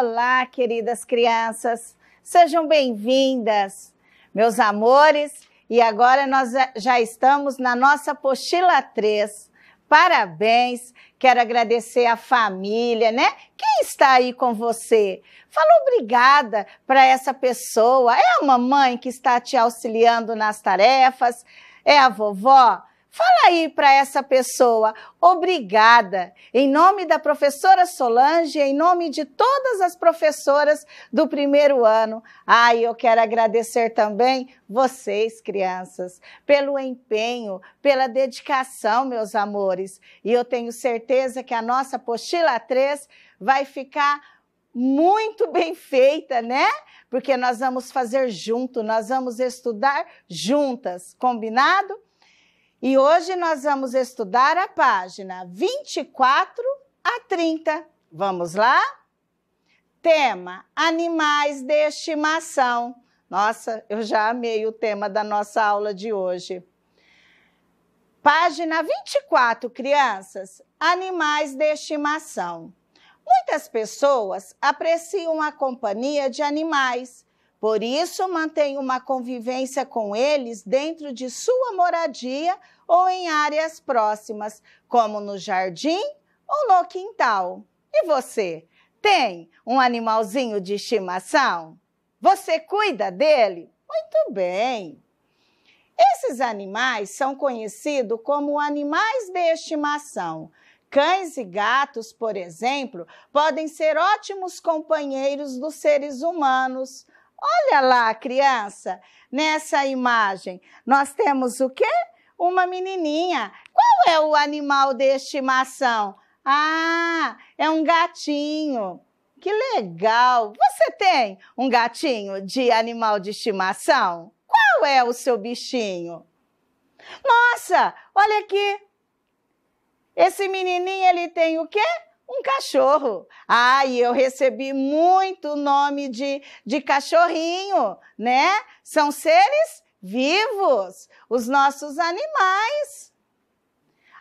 Olá, queridas crianças, sejam bem-vindas, meus amores, e agora nós já estamos na nossa pochila 3. Parabéns, quero agradecer a família, né? Quem está aí com você? Fala obrigada para essa pessoa. É a mamãe que está te auxiliando nas tarefas? É a vovó? Fala aí para essa pessoa, obrigada. Em nome da professora Solange, em nome de todas as professoras do primeiro ano. Ah, e eu quero agradecer também vocês, crianças, pelo empenho, pela dedicação, meus amores. E eu tenho certeza que a nossa pochila 3 vai ficar muito bem feita, né? Porque nós vamos fazer junto, nós vamos estudar juntas, combinado? E hoje nós vamos estudar a página 24 a 30. Vamos lá? Tema: Animais de estimação. Nossa, eu já amei o tema da nossa aula de hoje. Página 24, crianças: Animais de estimação. Muitas pessoas apreciam a companhia de animais por isso, mantenha uma convivência com eles dentro de sua moradia ou em áreas próximas, como no jardim ou no quintal. E você, tem um animalzinho de estimação? Você cuida dele? Muito bem! Esses animais são conhecidos como animais de estimação. Cães e gatos, por exemplo, podem ser ótimos companheiros dos seres humanos Olha lá, criança, nessa imagem, nós temos o quê? Uma menininha. Qual é o animal de estimação? Ah, é um gatinho. Que legal! Você tem um gatinho de animal de estimação? Qual é o seu bichinho? Nossa, olha aqui. Esse menininho, ele tem o quê? um cachorro. Ah, e eu recebi muito nome de, de cachorrinho, né? São seres vivos, os nossos animais.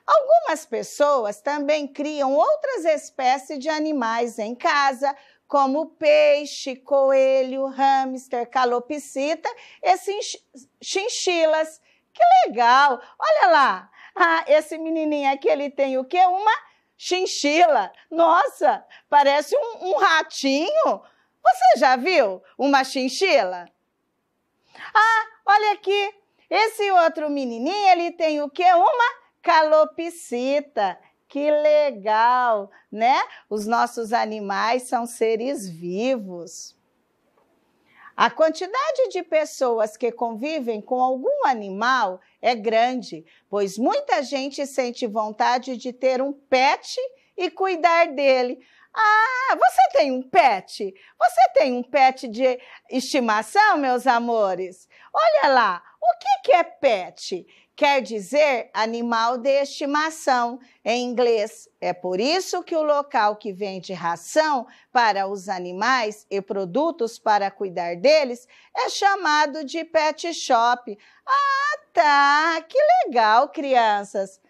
Algumas pessoas também criam outras espécies de animais em casa, como peixe, coelho, hamster, calopsita, esses chinchilas. Que legal! Olha lá! Ah, esse menininho aqui, ele tem o quê? Uma Chinchila. Nossa, parece um, um ratinho. Você já viu uma chinchila? Ah, olha aqui. Esse outro menininho, ele tem o quê? Uma calopsita. Que legal, né? Os nossos animais são seres vivos. A quantidade de pessoas que convivem com algum animal é grande, pois muita gente sente vontade de ter um pet e cuidar dele. Ah, você tem um pet? Você tem um pet de estimação, meus amores? Olha lá, o que, que é pet? quer dizer animal de estimação. Em inglês, é por isso que o local que vende ração para os animais e produtos para cuidar deles é chamado de pet shop. Ah, tá! Que legal, crianças!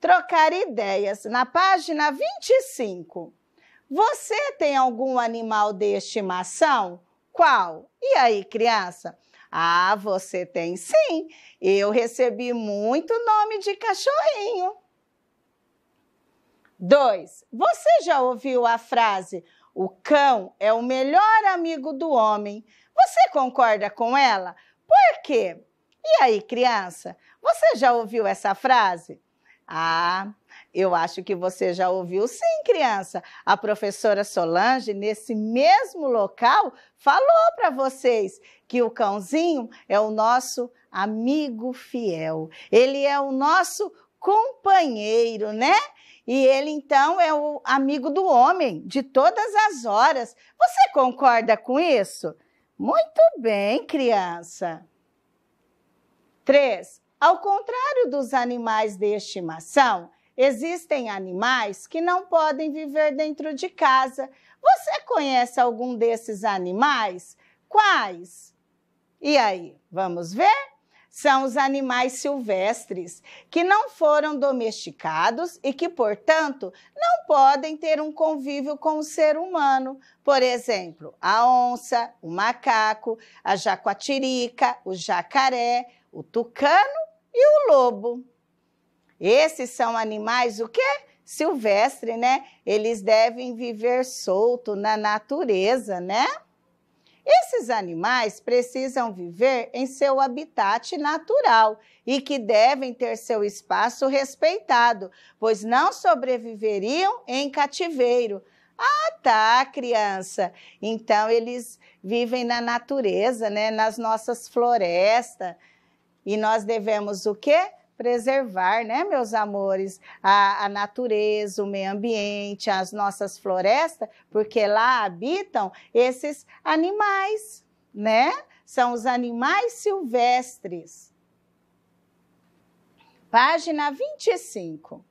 Trocar ideias na página 25. Você tem algum animal de estimação? Qual? E aí, criança? Ah, você tem sim. Eu recebi muito nome de cachorrinho. 2. Você já ouviu a frase: o cão é o melhor amigo do homem? Você concorda com ela? Por quê? E aí, criança, você já ouviu essa frase? Ah, eu acho que você já ouviu, sim, criança. A professora Solange, nesse mesmo local, falou para vocês que o cãozinho é o nosso amigo fiel. Ele é o nosso companheiro, né? E ele então é o amigo do homem de todas as horas. Você concorda com isso? Muito bem, criança. 3. Ao contrário dos animais de estimação, Existem animais que não podem viver dentro de casa. Você conhece algum desses animais? Quais? E aí, vamos ver? São os animais silvestres, que não foram domesticados e que, portanto, não podem ter um convívio com o ser humano. Por exemplo, a onça, o macaco, a jacuatirica, o jacaré, o tucano e o lobo. Esses são animais o quê? Silvestre, né? Eles devem viver solto na natureza, né? Esses animais precisam viver em seu habitat natural e que devem ter seu espaço respeitado, pois não sobreviveriam em cativeiro. Ah, tá, criança. Então eles vivem na natureza, né, nas nossas florestas. E nós devemos o quê? preservar, né, meus amores, a, a, natureza, o meio ambiente, as nossas florestas, porque lá habitam esses animais, né? São os animais silvestres. Página 25.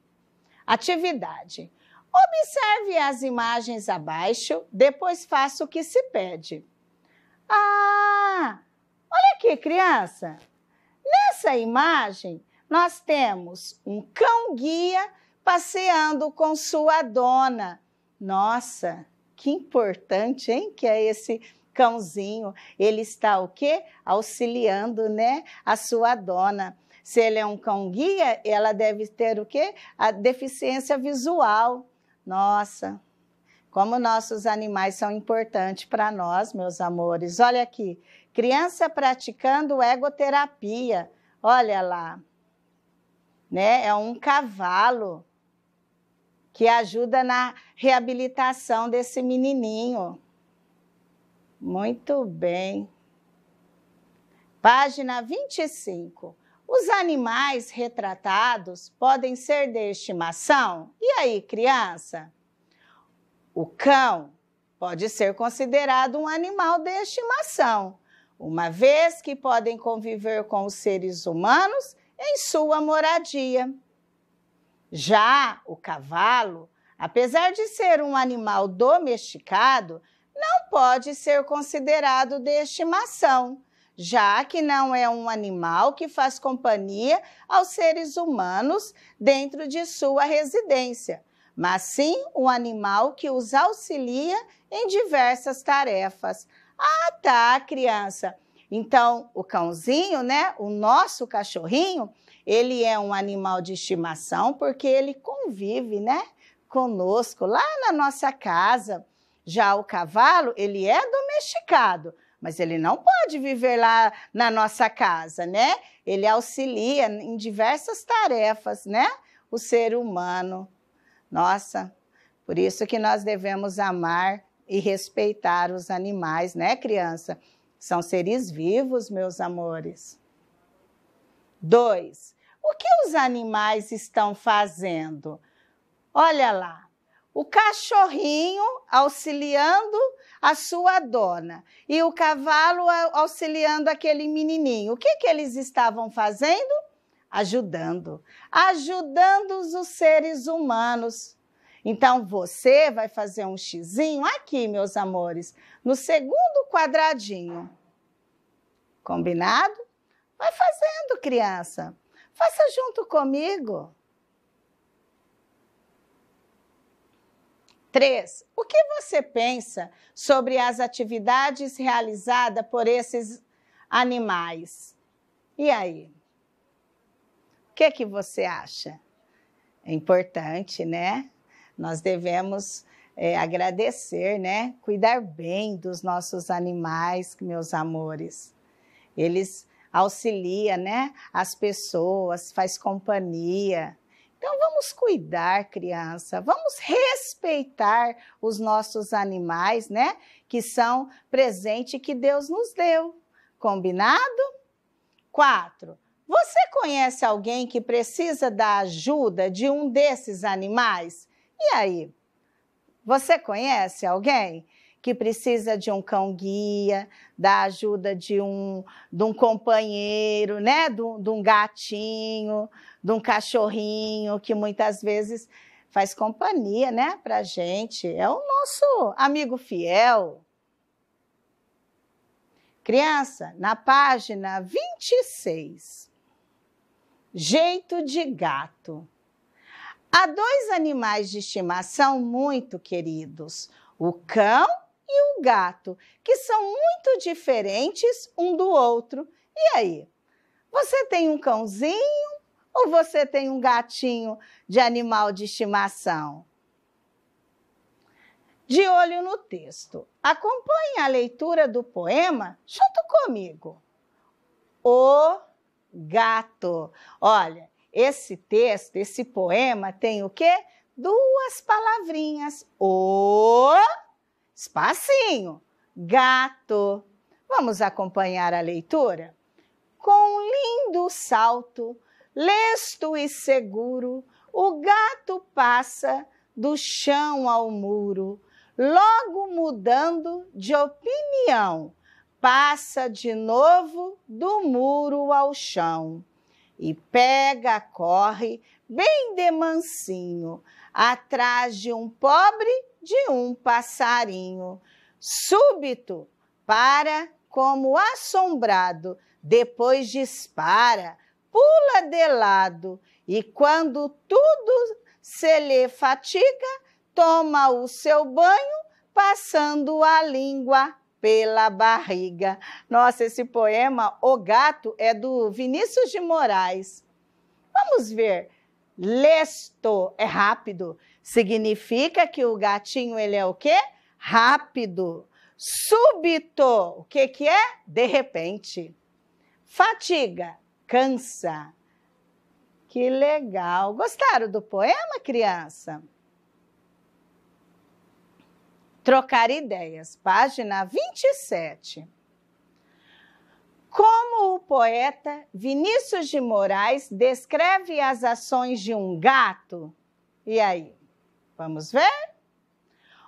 Atividade. Observe as imagens abaixo, depois faça o que se pede. Ah! Olha aqui, criança. Nessa imagem, nós temos um cão-guia passeando com sua dona. Nossa, que importante, hein? Que é esse cãozinho. Ele está o quê? Auxiliando, né, a sua dona. Se ele é um cão-guia, ela deve ter o quê? A deficiência visual. Nossa, como nossos animais são importantes para nós, meus amores. Olha aqui, criança praticando egoterapia. Olha lá, né? É um cavalo que ajuda na reabilitação desse menininho. Muito bem. Página 25. Os animais retratados podem ser de estimação? E aí, criança? O cão pode ser considerado um animal de estimação, uma vez que podem conviver com os seres humanos em sua moradia. Já o cavalo, apesar de ser um animal domesticado, não pode ser considerado de estimação, já que não é um animal que faz companhia aos seres humanos dentro de sua residência, mas sim um animal que os auxilia em diversas tarefas. Ah, tá, criança. Então, o cãozinho, né, o nosso cachorrinho, ele é um animal de estimação porque ele convive, né, conosco lá na nossa casa. Já o cavalo, ele é domesticado, mas ele não pode viver lá na nossa casa, né? Ele auxilia em diversas tarefas, né? O ser humano. Nossa, por isso que nós devemos amar e respeitar os animais, né, criança? São seres vivos, meus amores. Dois, o que os animais estão fazendo? Olha lá, o cachorrinho auxiliando a sua dona e o cavalo auxiliando aquele menininho. O que, que eles estavam fazendo? Ajudando. Ajudando -os, os seres humanos. Então você vai fazer um xizinho aqui, meus amores no segundo quadradinho. Combinado? Vai fazendo, criança. Faça junto comigo. Três. O que você pensa sobre as atividades realizadas por esses animais? E aí? O que, que você acha? É importante, né? Nós devemos é, agradecer, né? Cuidar bem dos nossos animais, meus amores. Eles auxilia, né? As pessoas, faz companhia. Então vamos cuidar, criança, vamos respeitar os nossos animais, né? Que são presente que Deus nos deu. Combinado? Quatro. Você conhece alguém que precisa da ajuda de um desses animais? E aí? Você conhece alguém que precisa de um cão guia, da ajuda de um, de um companheiro, né? De, de um gatinho, de um cachorrinho, que muitas vezes faz companhia, né, para gente. É o nosso amigo fiel. Criança, na página 26, jeito de gato. Há dois animais de estimação muito queridos: o cão e o gato, que são muito diferentes um do outro. E aí? Você tem um cãozinho ou você tem um gatinho de animal de estimação? De olho no texto, acompanhe a leitura do poema junto comigo. O gato. Olha, esse texto, esse poema tem o quê? Duas palavrinhas. O espacinho, gato. Vamos acompanhar a leitura? Com lindo salto, lesto e seguro, o gato passa do chão ao muro, logo mudando de opinião, passa de novo do muro ao chão e pega, corre, bem de mansinho, atrás de um pobre de um passarinho. Súbito, para como assombrado, depois dispara, pula de lado, e quando tudo se lhe fatiga, toma o seu banho, passando a língua pela barriga. Nossa, esse poema, O Gato, é do Vinícius de Moraes. Vamos ver. Lesto é rápido. Significa que o gatinho ele é o quê? Rápido. Súbito, o que que é? De repente. Fatiga, cansa. Que legal. Gostaram do poema, criança? Trocar ideias, página 27. Como o poeta Vinícius de Moraes descreve as ações de um gato? E aí? Vamos ver?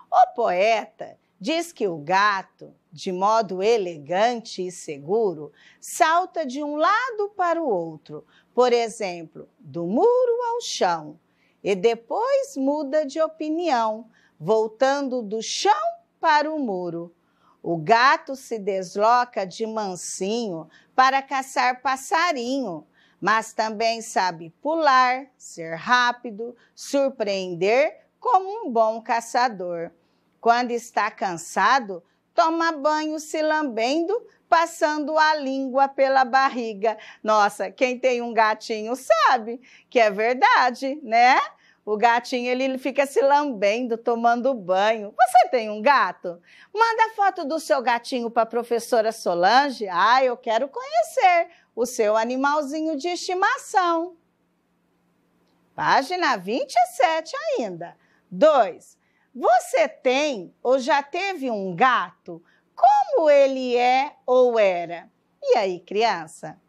O poeta diz que o gato, de modo elegante e seguro, salta de um lado para o outro, por exemplo, do muro ao chão, e depois muda de opinião voltando do chão para o muro. O gato se desloca de mansinho para caçar passarinho, mas também sabe pular, ser rápido, surpreender como um bom caçador. Quando está cansado, toma banho se lambendo, passando a língua pela barriga. Nossa, quem tem um gatinho sabe que é verdade, né? O gatinho ele fica se lambendo, tomando banho. Você tem um gato? Manda foto do seu gatinho para a professora Solange. Ah, eu quero conhecer o seu animalzinho de estimação. Página 27 ainda. 2. Você tem ou já teve um gato? Como ele é ou era? E aí, criança?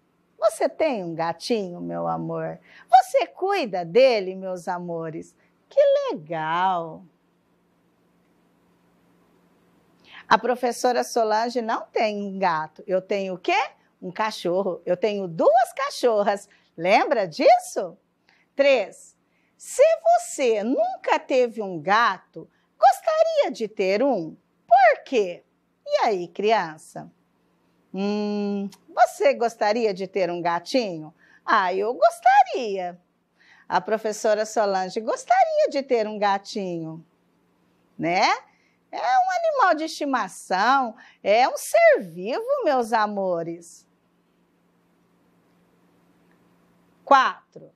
Você tem um gatinho, meu amor? Você cuida dele, meus amores? Que legal! A professora Solange não tem um gato. Eu tenho o quê? Um cachorro. Eu tenho duas cachorras. Lembra disso? Três. Se você nunca teve um gato, gostaria de ter um? Por quê? E aí, criança? Hum, você gostaria de ter um gatinho? Ah, eu gostaria. A professora Solange gostaria de ter um gatinho, né? É um animal de estimação, é um ser vivo, meus amores. Quatro.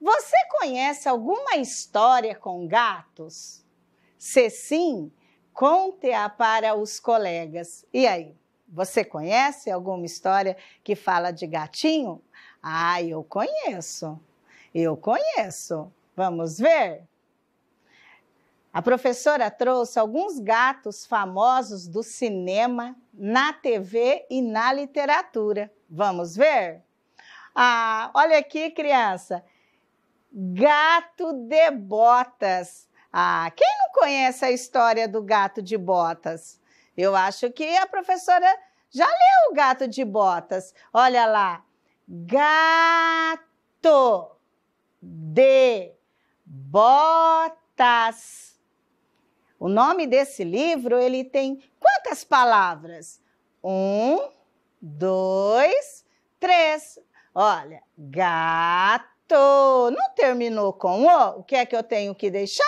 Você conhece alguma história com gatos? Se sim, conte-a para os colegas. E aí? Você conhece alguma história que fala de gatinho? Ah, eu conheço. Eu conheço. Vamos ver? A professora trouxe alguns gatos famosos do cinema, na TV e na literatura. Vamos ver? Ah, olha aqui, criança. Gato de botas. Ah, quem não conhece a história do gato de botas? Eu acho que a professora já leu o gato de botas. Olha lá. Gato de botas. O nome desse livro, ele tem quantas palavras? Um, dois, três. Olha, gato. Não terminou com o? O que é que eu tenho que deixar?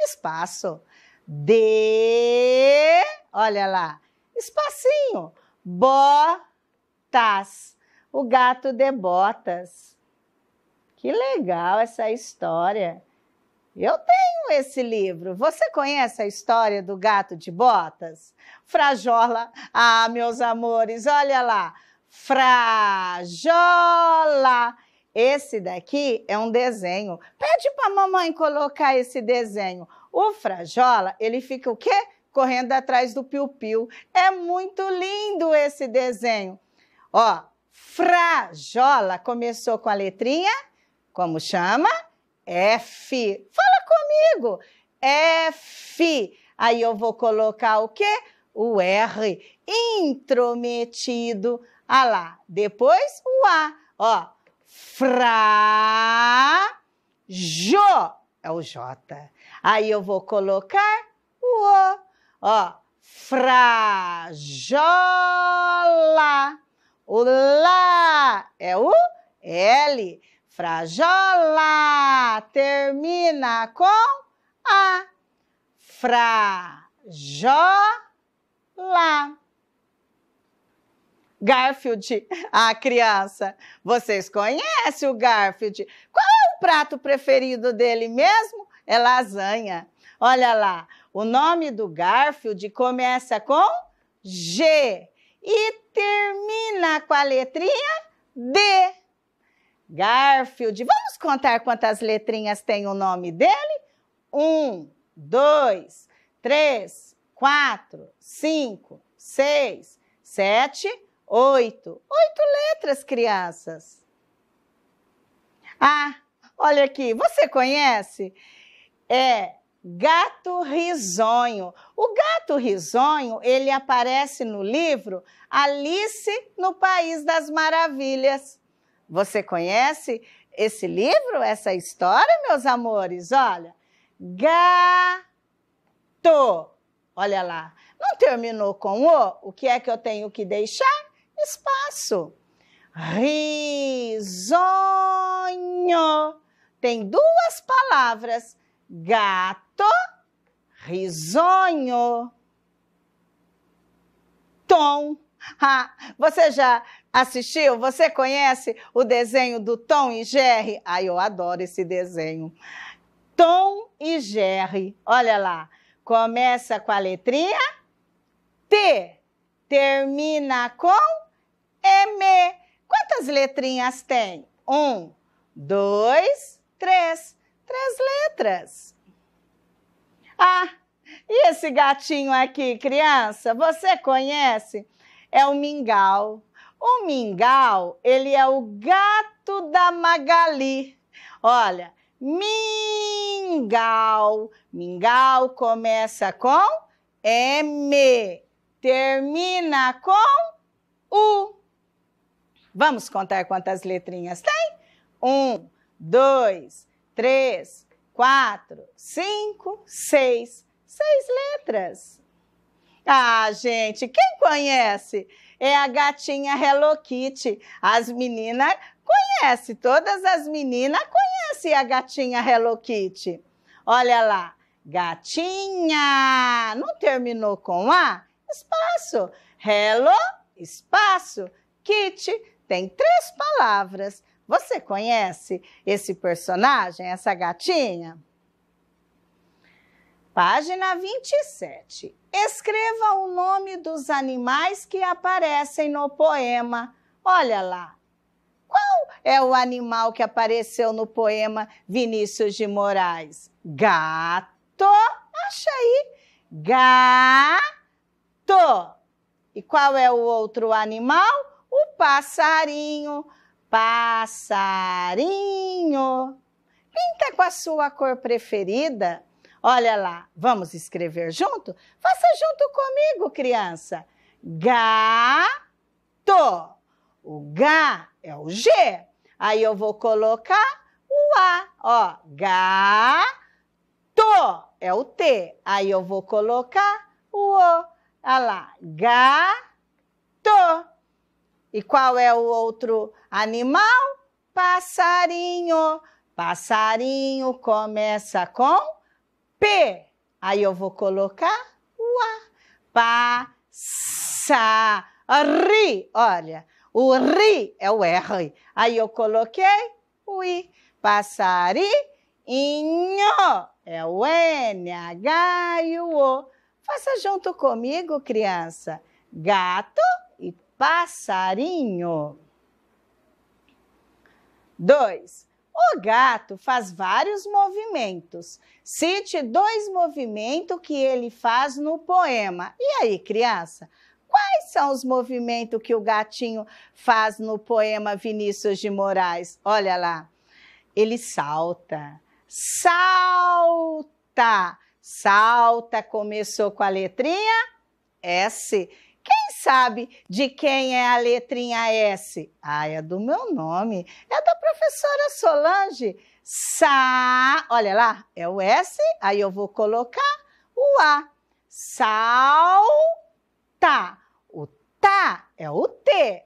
Espaço de, olha lá, espacinho, botas. O gato de botas. Que legal essa história. Eu tenho esse livro. Você conhece a história do gato de botas? Frajola. Ah, meus amores, olha lá. Frajola. Esse daqui é um desenho. Pede para mamãe colocar esse desenho. O frajola, ele fica o quê? Correndo atrás do piu-piu. É muito lindo esse desenho. Ó, frajola começou com a letrinha, como chama? F. Fala comigo. F. Aí eu vou colocar o quê? O R. Intrometido. Ah lá. Depois o A. Ó, fra. Jo é o J. Aí eu vou colocar o O. Ó, frajola. O lá é o L. Frajola termina com A. Frajola. Garfield, a criança. Vocês conhecem o Garfield. Qual é o prato preferido dele mesmo? É lasanha. Olha lá, o nome do Garfield começa com G e termina com a letrinha D. Garfield, vamos contar quantas letrinhas tem o nome dele? Um, dois, três, quatro, cinco, seis, sete, Oito. Oito letras, crianças. Ah, olha aqui, você conhece? É gato risonho. O gato risonho, ele aparece no livro Alice no País das Maravilhas. Você conhece esse livro, essa história, meus amores? Olha, gato. Olha lá, não terminou com o? O que é que eu tenho que deixar? espaço. Risonho tem duas palavras: gato, risonho. Tom. Ah, você já assistiu? Você conhece o desenho do Tom e Jerry? Ai, eu adoro esse desenho. Tom e Jerry. Olha lá. Começa com a letrinha T, termina com M. Quantas letrinhas tem? Um, dois, três. Três letras. Ah, e esse gatinho aqui, criança, você conhece? É o mingau. O mingau, ele é o gato da Magali. Olha, mingau. Mingau começa com M, termina com U. Vamos contar quantas letrinhas tem? Um, dois, três, quatro, cinco, seis. Seis letras. Ah, gente, quem conhece? É a gatinha Hello Kitty. As meninas conhecem, todas as meninas conhecem a gatinha Hello Kitty. Olha lá, gatinha. Não terminou com A? Espaço. Hello, espaço, Kitty tem três palavras. Você conhece esse personagem, essa gatinha? Página 27. Escreva o nome dos animais que aparecem no poema. Olha lá. Qual é o animal que apareceu no poema Vinícius de Moraes? Gato. Acha aí. Gato. E qual é o outro animal? O passarinho, passarinho. Pinta tá com a sua cor preferida. Olha lá, vamos escrever junto? Faça junto comigo, criança. Gato. O G é o G. Aí eu vou colocar o A. Ó, gato é o T. Aí eu vou colocar o O. Olha lá, gato. E qual é o outro animal? Passarinho. Passarinho começa com P. Aí eu vou colocar o A. Passari. Olha, o ri é o R. Aí eu coloquei o I. Passarinho é o N, H e o O. Faça junto comigo, criança. Gato passarinho. 2. O gato faz vários movimentos. Cite dois movimentos que ele faz no poema. E aí, criança? Quais são os movimentos que o gatinho faz no poema Vinícius de Moraes? Olha lá. Ele salta. Salta. Salta começou com a letrinha S sabe de quem é a letrinha S? Ah, é do meu nome. É da professora Solange. Sa, olha lá, é o S, aí eu vou colocar o A. Saltar. O tá é o T.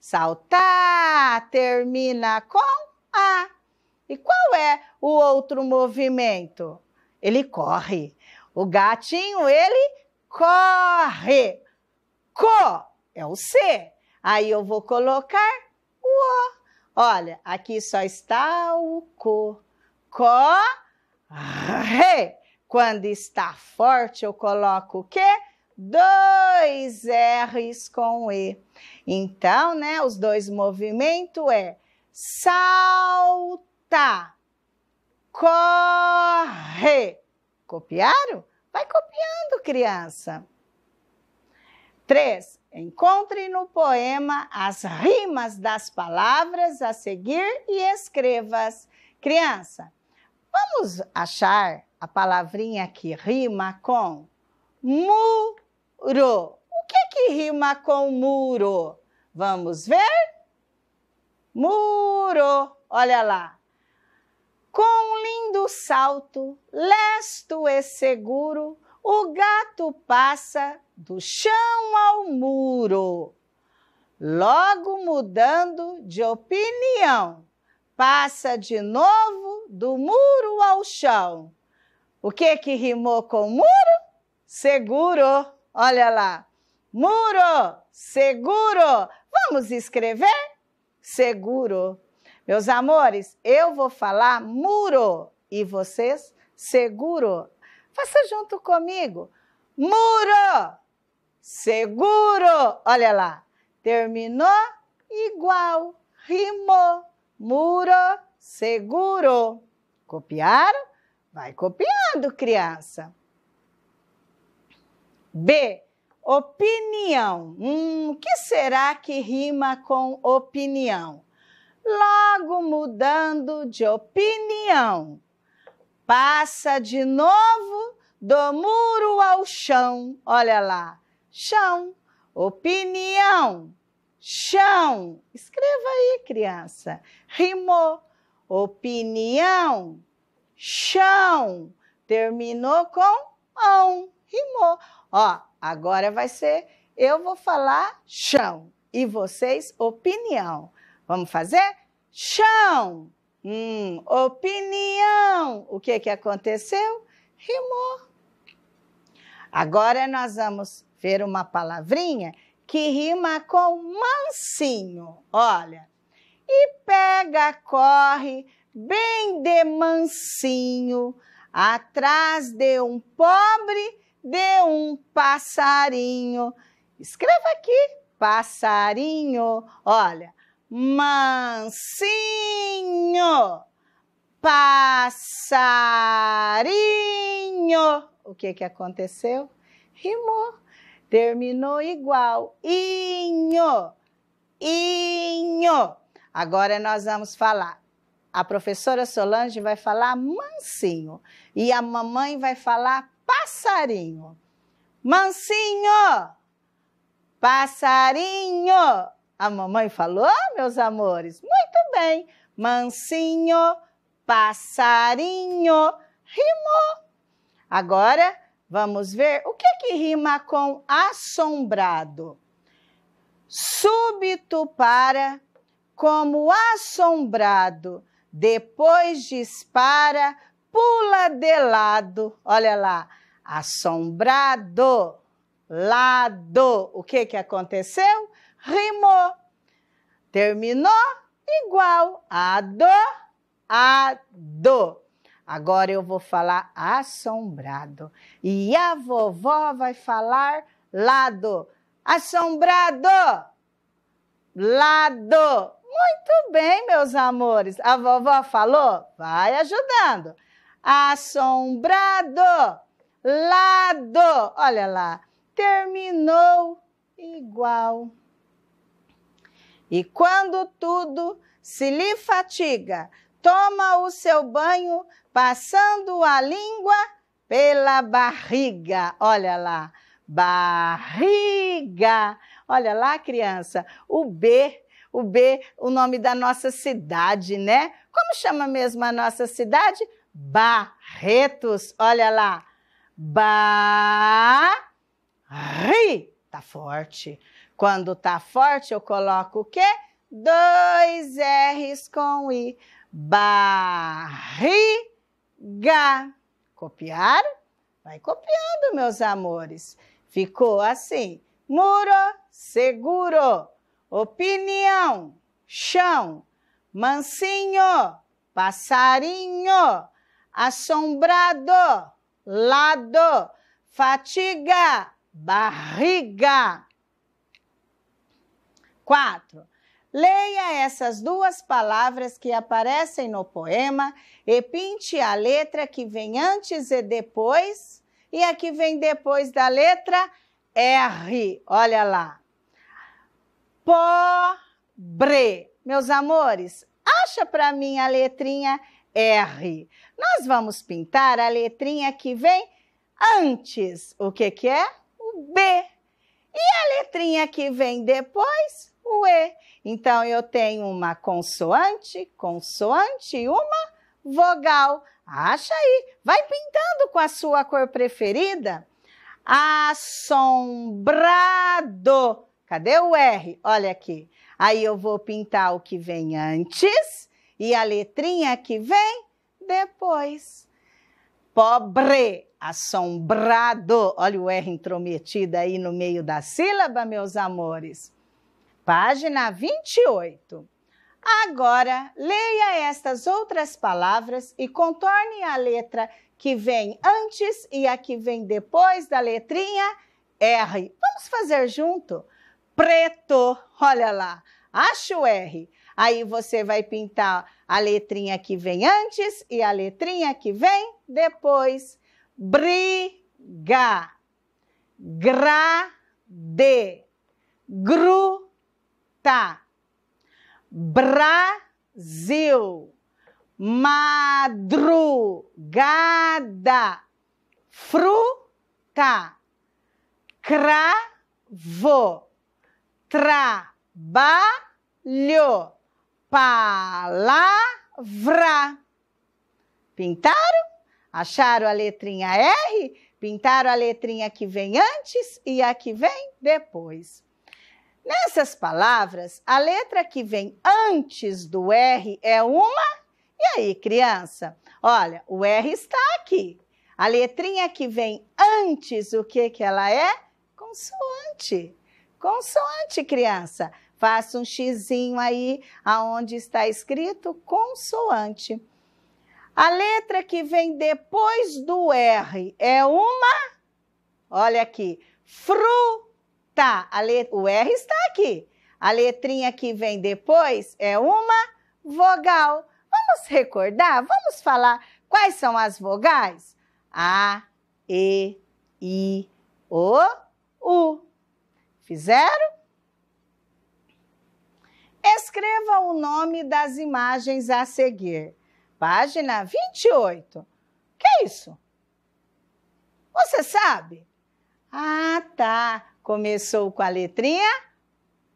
Saltar termina com A. E qual é o outro movimento? Ele corre. O gatinho, ele corre. Co é o C. Aí eu vou colocar o O. Olha, aqui só está o co. Co, re. Quando está forte, eu coloco o quê? Dois R's com E. Então, né, os dois movimentos é salta, corre. Copiaram? Vai copiando, criança. 3. Encontre no poema as rimas das palavras a seguir e escreva-as. Criança, vamos achar a palavrinha que rima com muro. O que é que rima com muro? Vamos ver? Muro. Olha lá. Com um lindo salto, lesto e seguro, o gato passa do chão ao muro. Logo mudando de opinião, passa de novo do muro ao chão. O que que rimou com muro? Seguro. Olha lá. Muro, seguro. Vamos escrever? Seguro. Meus amores, eu vou falar muro e vocês seguro. Faça junto comigo. Muro! seguro. Olha lá. Terminou igual. Rimou. Muro, seguro. Copiaram? Vai copiando, criança. B. Opinião. Hum, o que será que rima com opinião? Logo mudando de opinião. Passa de novo do muro ao chão. Olha lá chão. Opinião, chão. Escreva aí, criança. Rimou. Opinião, chão. Terminou com on. Rimou. Ó, agora vai ser eu vou falar chão e vocês opinião. Vamos fazer? Chão. Hum, opinião. O que que aconteceu? Rimou. Agora nós vamos ver uma palavrinha que rima com mansinho. Olha. E pega, corre bem de mansinho atrás de um pobre, de um passarinho. Escreva aqui, passarinho. Olha, mansinho, passarinho. O que que aconteceu? Rimou terminou igual. Inho, inho. Agora nós vamos falar. A professora Solange vai falar mansinho e a mamãe vai falar passarinho. Mansinho, passarinho. A mamãe falou, ah, meus amores? Muito bem. Mansinho, passarinho. Rimou. Agora Vamos ver o que, é que rima com assombrado. Súbito para, como assombrado, depois dispara, pula de lado. Olha lá, assombrado, lado. O que, é que aconteceu? Rimou. Terminou igual a do, a do. Agora eu vou falar assombrado. E a vovó vai falar lado. Assombrado! Lado! Muito bem, meus amores. A vovó falou? Vai ajudando. Assombrado! Lado! Olha lá. Terminou igual. E quando tudo se lhe fatiga, toma o seu banho passando a língua pela barriga. Olha lá, barriga. Olha lá, criança, o B, o B, o nome da nossa cidade, né? Como chama mesmo a nossa cidade? Barretos. Olha lá. Barri. Tá forte. Quando tá forte, eu coloco o quê? Dois R's com I barriga. Copiar? Vai copiando, meus amores. Ficou assim: muro, seguro, opinião, chão, mansinho, passarinho, assombrado, lado, fatiga, barriga. Quatro. Leia essas duas palavras que aparecem no poema e pinte a letra que vem antes e depois, e a que vem depois da letra R. Olha lá. Pobre. Meus amores, acha para mim a letrinha R. Nós vamos pintar a letrinha que vem antes. O que, que é? O B. E a letrinha que vem depois? o E. Então, eu tenho uma consoante, consoante e uma vogal. Acha aí, vai pintando com a sua cor preferida. Assombrado. Cadê o R? Olha aqui. Aí eu vou pintar o que vem antes e a letrinha que vem depois. Pobre, assombrado. Olha o R intrometido aí no meio da sílaba, meus amores página 28. Agora, leia estas outras palavras e contorne a letra que vem antes e a que vem depois da letrinha R. Vamos fazer junto? Preto, olha lá, Acho R. Aí você vai pintar a letrinha que vem antes e a letrinha que vem depois. Briga, grade, gru Tá. Brasil. Madrugada. Fruta. Cravo. Trabalho. Palavra. Pintaram? Acharam a letrinha R? Pintaram a letrinha que vem antes e a que vem depois. Nessas palavras, a letra que vem antes do R é uma. E aí, criança? Olha, o R está aqui. A letrinha que vem antes, o que que ela é? Consoante. Consoante, criança. Faça um xizinho aí aonde está escrito consoante. A letra que vem depois do R é uma, olha aqui, fru tá, let... o R está aqui. A letrinha que vem depois é uma vogal. Vamos recordar? Vamos falar quais são as vogais? A, E, I, O, U. Fizeram? Escreva o nome das imagens a seguir. Página 28. Que é isso? Você sabe? Ah, tá. Começou com a letrinha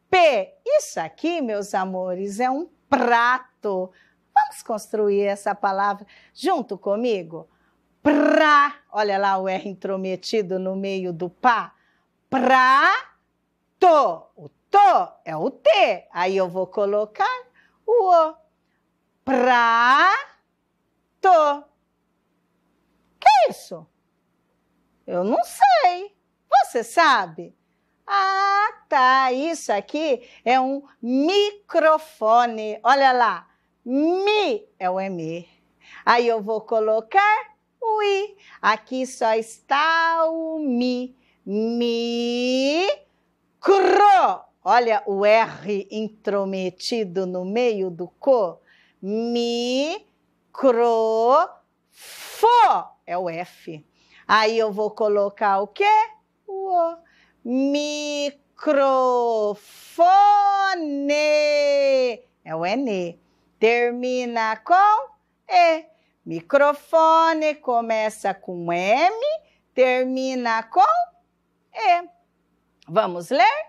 P. Isso aqui, meus amores, é um prato. Vamos construir essa palavra junto comigo? Pra. Olha lá o R intrometido no meio do pá. Prato. O to é o T. Aí eu vou colocar o O. Prato. Que é isso? Eu não sei. Você sabe? Ah, tá. Isso aqui é um microfone. Olha lá. Mi é o M. Aí eu vou colocar o I. Aqui só está o Mi. Mi. Cro. Olha o R intrometido no meio do co. Mi. Cro. Fo. É o F. Aí eu vou colocar o quê? O O microfone. É o N. Termina com E. Microfone começa com M, termina com E. Vamos ler?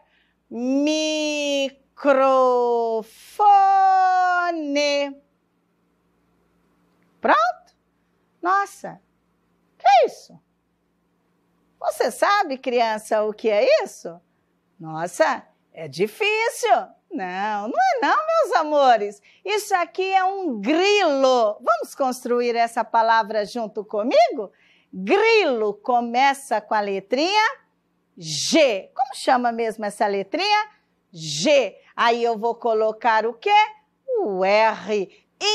Microfone. Pronto? Nossa, que é isso? Você sabe, criança, o que é isso? Nossa, é difícil. Não, não é não, meus amores. Isso aqui é um grilo. Vamos construir essa palavra junto comigo? Grilo começa com a letrinha G. Como chama mesmo essa letrinha? G. Aí eu vou colocar o quê? O R.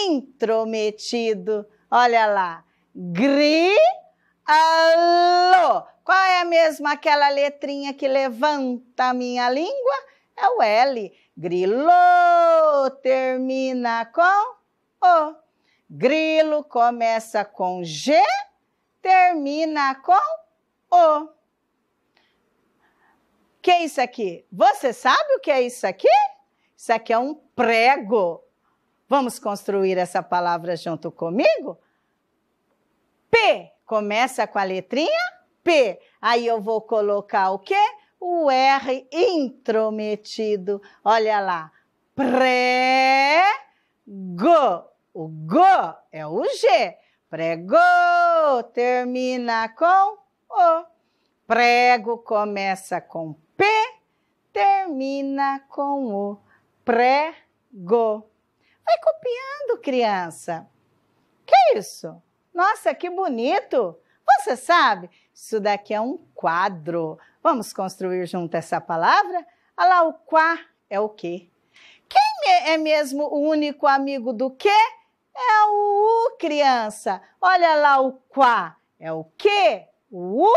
Intrometido. Olha lá. Grilo. Qual é mesmo aquela letrinha que levanta a minha língua? É o L. Grilo termina com O. Grilo começa com G, termina com O. Que é isso aqui? Você sabe o que é isso aqui? Isso aqui é um prego. Vamos construir essa palavra junto comigo? P começa com a letrinha P. Aí eu vou colocar o quê? O R intrometido. Olha lá. Prego. O go é o G. Prego termina com O. Prego começa com P, termina com O. Prego. Vai copiando, criança. Que isso? Nossa, que bonito! Você sabe? Isso daqui é um quadro. Vamos construir junto essa palavra? Olha lá, o quá é o quê? Quem é, é mesmo o único amigo do quê? É o u, criança. Olha lá o quá. É o quê? O u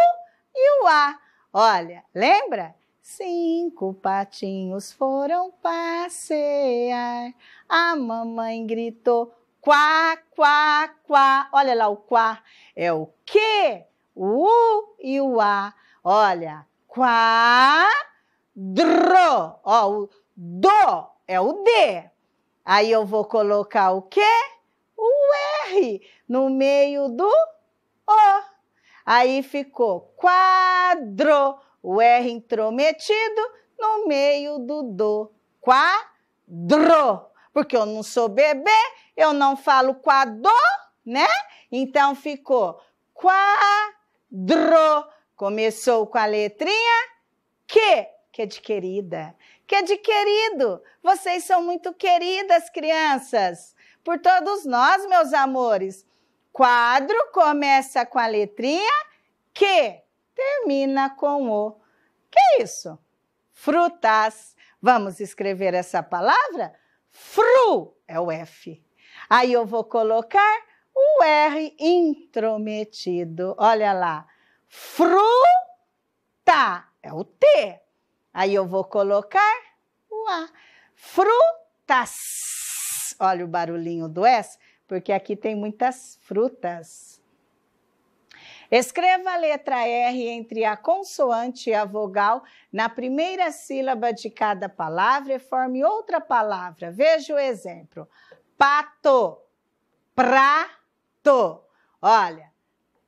e o a. Olha, lembra? Cinco patinhos foram passear. A mamãe gritou: quá, quá, quá. Olha lá o quá. É o que, o u e o a. Olha, quadro. Ó, o do é o d. Aí eu vou colocar o que? O r no meio do o. Aí ficou quadro. O r intrometido no meio do do. Quadro porque eu não sou bebê, eu não falo quadro, né? Então ficou quadro. Começou com a letrinha que, que é de querida. Que é de querido. Vocês são muito queridas, crianças. Por todos nós, meus amores. Quadro começa com a letrinha que, termina com o. Que é isso? Frutas. Vamos escrever essa palavra? Fru é o F. Aí eu vou colocar o R intrometido. Olha lá. Fruta é o T. Aí eu vou colocar o A. Frutas. Olha o barulhinho do S, porque aqui tem muitas frutas. Escreva a letra R entre a consoante e a vogal na primeira sílaba de cada palavra e forme outra palavra. Veja o exemplo: pato, prato. Olha,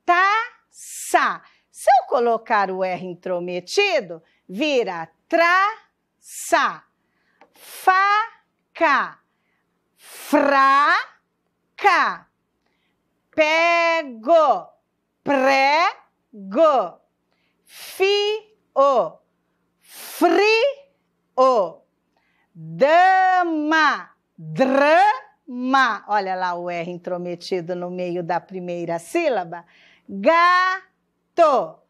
taça. Se eu colocar o R intrometido, vira traça, faca, fraca, pego prego, fio, frio, dama, drama. Olha lá o R intrometido no meio da primeira sílaba. Gato,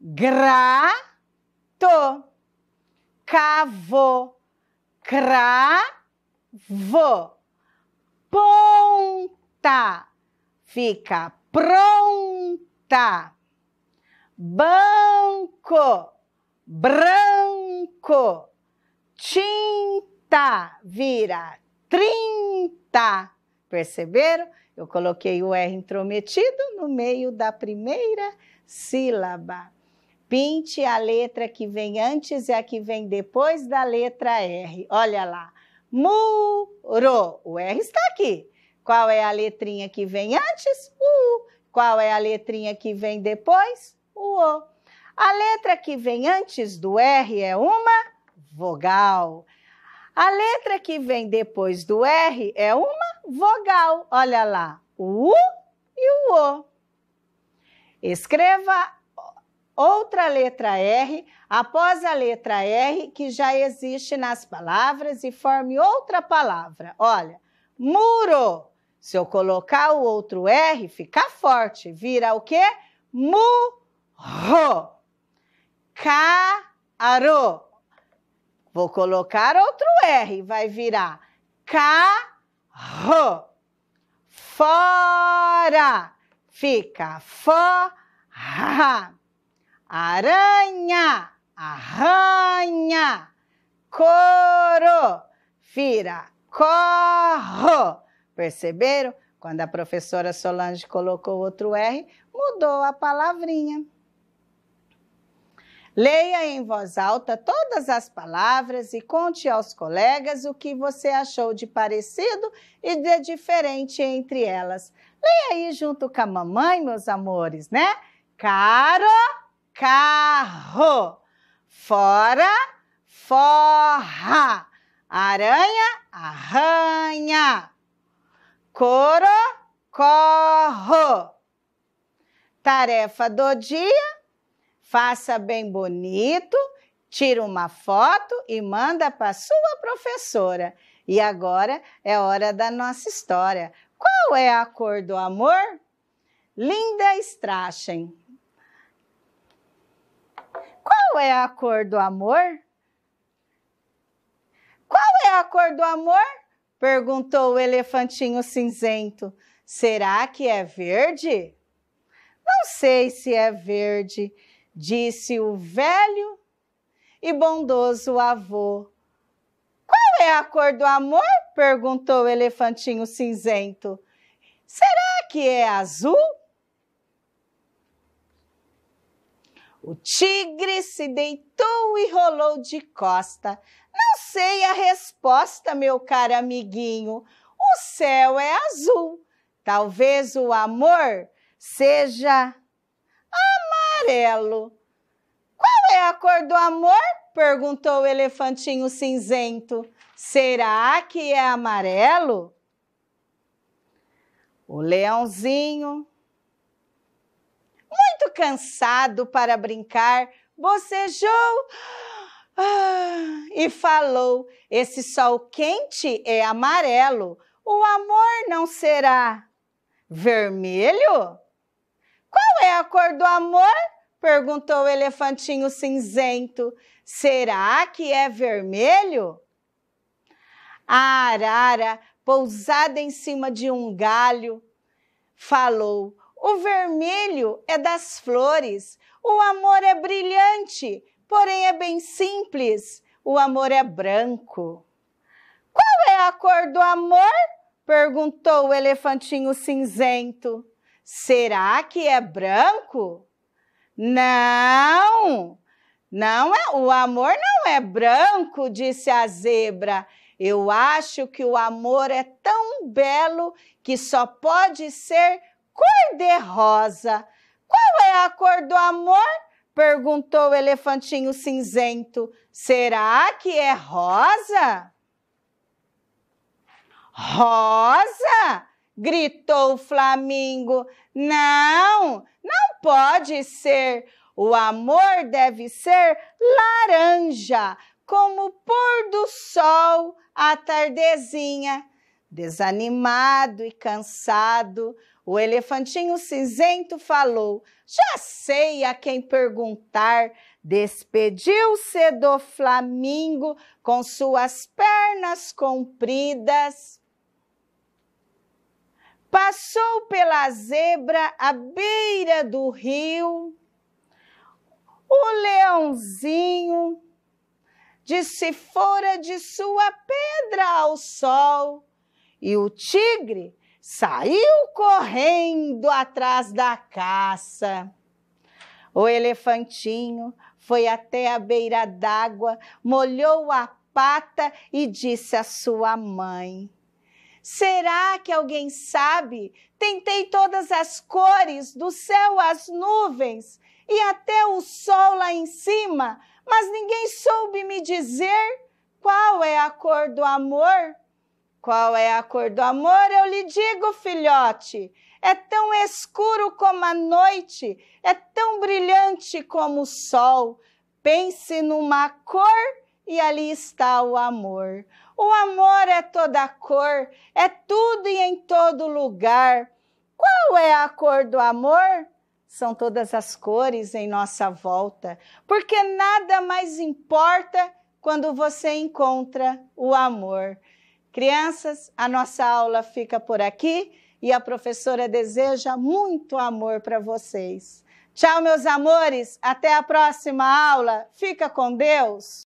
grato, cavo, cravo, ponta. Fica pronto tá. Banco, branco. Tinta, vira trinta. Perceberam? Eu coloquei o R intrometido no meio da primeira sílaba. Pinte a letra que vem antes e a que vem depois da letra R. Olha lá. Muro. O R está aqui. Qual é a letrinha que vem antes? U. Qual é a letrinha que vem depois? O O. A letra que vem antes do R é uma vogal. A letra que vem depois do R é uma vogal. Olha lá, o U e o O. Escreva outra letra R após a letra R que já existe nas palavras e forme outra palavra. Olha, muro. Se eu colocar o outro R, fica forte. Vira o quê? Murro. Caro. Vou colocar outro R, vai virar carro. Fora. Fica forra. Aranha. Arranha. Coro. Vira corro Perceberam? Quando a professora Solange colocou outro R, mudou a palavrinha. Leia em voz alta todas as palavras e conte aos colegas o que você achou de parecido e de diferente entre elas. Leia aí junto com a mamãe, meus amores, né? Caro, carro. Fora, forra. Aranha, arranha coro. Tarefa do dia: faça bem bonito, tira uma foto e manda para sua professora. E agora é hora da nossa história. Qual é a cor do amor? Linda Strachan. Qual é a cor do amor? Qual é a cor do amor? perguntou o elefantinho cinzento. Será que é verde? Não sei se é verde, disse o velho e bondoso avô. Qual é a cor do amor? perguntou o elefantinho cinzento. Será que é azul? O tigre se deitou e rolou de costa não sei a resposta, meu caro amiguinho. O céu é azul. Talvez o amor seja amarelo. Qual é a cor do amor? perguntou o elefantinho cinzento. Será que é amarelo? O leãozinho, muito cansado para brincar, bocejou. Ah, e falou: Esse sol quente é amarelo, o amor não será vermelho? Qual é a cor do amor? perguntou o elefantinho cinzento. Será que é vermelho? A arara, pousada em cima de um galho, falou: O vermelho é das flores, o amor é brilhante, porém é bem simples. O amor é branco. Qual é a cor do amor? perguntou o elefantinho cinzento. Será que é branco? Não! Não é, o amor não é branco, disse a zebra. Eu acho que o amor é tão belo que só pode ser cor de rosa. Qual é a cor do amor? Perguntou o elefantinho cinzento: Será que é rosa? Rosa! gritou o flamingo. Não, não pode ser. O amor deve ser laranja, como o pôr do sol à tardezinha. Desanimado e cansado, o elefantinho cinzento falou: Já sei a quem perguntar. Despediu-se do flamingo com suas pernas compridas. Passou pela zebra à beira do rio. O leãozinho disse fora de sua pedra ao sol. E o tigre saiu correndo atrás da caça. O elefantinho foi até a beira d'água, molhou a pata e disse à sua mãe: Será que alguém sabe? Tentei todas as cores, do céu às nuvens e até o sol lá em cima, mas ninguém soube me dizer qual é a cor do amor. Qual é a cor do amor? Eu lhe digo, filhote. É tão escuro como a noite, é tão brilhante como o sol. Pense numa cor e ali está o amor. O amor é toda cor, é tudo e em todo lugar. Qual é a cor do amor? São todas as cores em nossa volta, porque nada mais importa quando você encontra o amor. Crianças, a nossa aula fica por aqui e a professora deseja muito amor para vocês. Tchau, meus amores. Até a próxima aula. Fica com Deus.